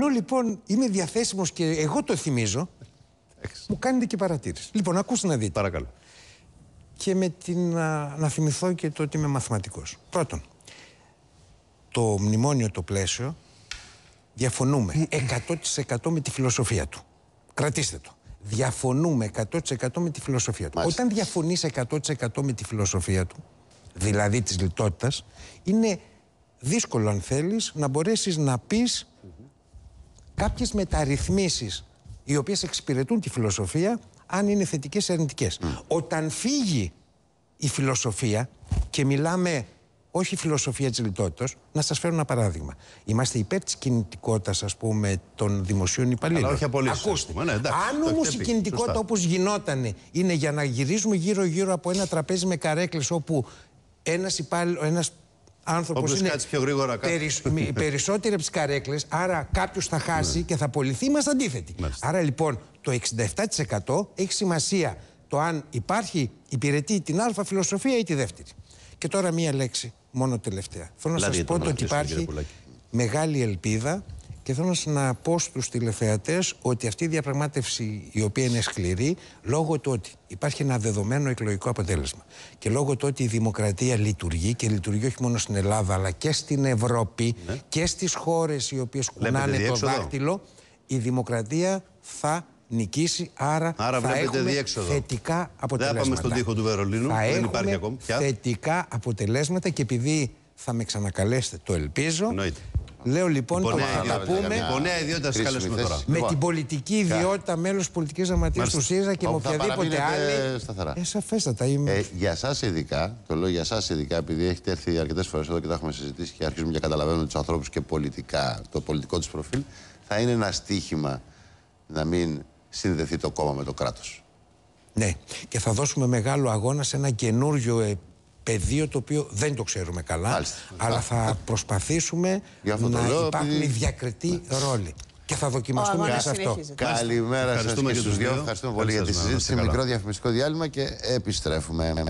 Ενώ λοιπόν είμαι διαθέσιμος και εγώ το θυμίζω, μου κάνετε και παρατήρηση. Λοιπόν, ακούστε να δείτε. Παρακαλώ. Και με την, να, θυμηθώ και το ότι είμαι μαθηματικός. Πρώτον, το μνημόνιο το πλαίσιο διαφωνούμε 100% με τη φιλοσοφία του. Κρατήστε το. Διαφωνούμε 100% με τη φιλοσοφία του. Όταν διαφωνείς 100% με τη φιλοσοφία του, δηλαδή της λιτότητας, είναι δύσκολο αν θέλεις να μπορέσεις να πεις Κάποιες μεταρρυθμίσεις οι οποίες εξυπηρετούν τη φιλοσοφία αν είναι θετικές ή θετικέ η φιλοσοφία μιλάμε όχι η φιλοσοφία της λιτότητας, να σας φέρω ένα παράδειγμα. Είμαστε υπέρ της κινητικότητας, ας πούμε, των δημοσίων υπαλλήλων. Αλλά όχι απολύσεις. Ακούστε. Ναι, εντάξει, Αν όμως η κινητικότητα όπως γινόταν είναι για να γυρίζουμε γύρω-γύρω από ένα τραπέζι με καρέκλες όπου ένας, ένας άνθρωπος. είναι κάτσει πιο γρήγορα, κάτι Περισσότερε από τι καρέκλε, άρα κάποιος θα χάσει ναι. και θα πολιθεί. Είμαστε αντίθετοι. Άρα λοιπόν το 67% έχει σημασία το αν υπάρχει, υπηρετεί την α φιλοσοφία ή τη δεύτερη. Και τώρα μία λέξη, μόνο τελευταία. Θέλω να σα πω ότι υπάρχει μεγάλη ελπίδα και θέλω να πω στους τηλεφεατές ότι αυτή η διαπραγμάτευση η οποία είναι σκληρή λόγω του ότι υπάρχει ένα δεδομένο εκλογικό αποτέλεσμα και λόγω του ότι η δημοκρατία λειτουργεί και λειτουργεί όχι μόνο στην Ελλάδα αλλά και στην Ευρώπη ναι. και στις χώρες οι οποίες κουνάνε το δάχτυλο η δημοκρατία θα νικήσει, άρα, άρα θα έχουμε διέξοδο. θετικά αποτελέσματα. Δεν πάμε στον τοίχο του Βερολίνου, δεν υπάρχει ακόμα. θετικά αποτελέσματα και επειδή θα με ξανακαλέσετε, το ελπίζω, Λέω λοιπόν το θα τα πούμε με λοιπόν, την πολιτική ιδιότητα μέλος πολιτικής γραμματείας του ΣΥΡΙΖΑ και με οποιαδήποτε άλλη. Ε, σαφέστατα είμαι. Ε, για εσάς ειδικά, το λέω για εσάς ειδικά, επειδή έχετε έρθει αρκετές φορές εδώ και τα έχουμε συζητήσει και αρχίζουμε και καταλαβαίνουμε τους ανθρώπους και πολιτικά, το πολιτικό τους προφίλ, θα είναι ένα στίχημα να μην συνδεθεί το κόμμα με το κράτος. Ναι, και θα δώσουμε μεγάλο αγώνα σε ένα καινούριο ε, πεδίο το οποίο δεν το ξέρουμε καλά, αλλά θα προσπαθήσουμε να υπάρχουν διακριτή διακριτή ναι. Και θα δοκιμαστούμε και σε αυτό. Καλημέρα σας και στους δυο. Ευχαριστούμε πολύ για τη συζήτηση. Μικρό διαφημιστικό διάλειμμα και επιστρέφουμε.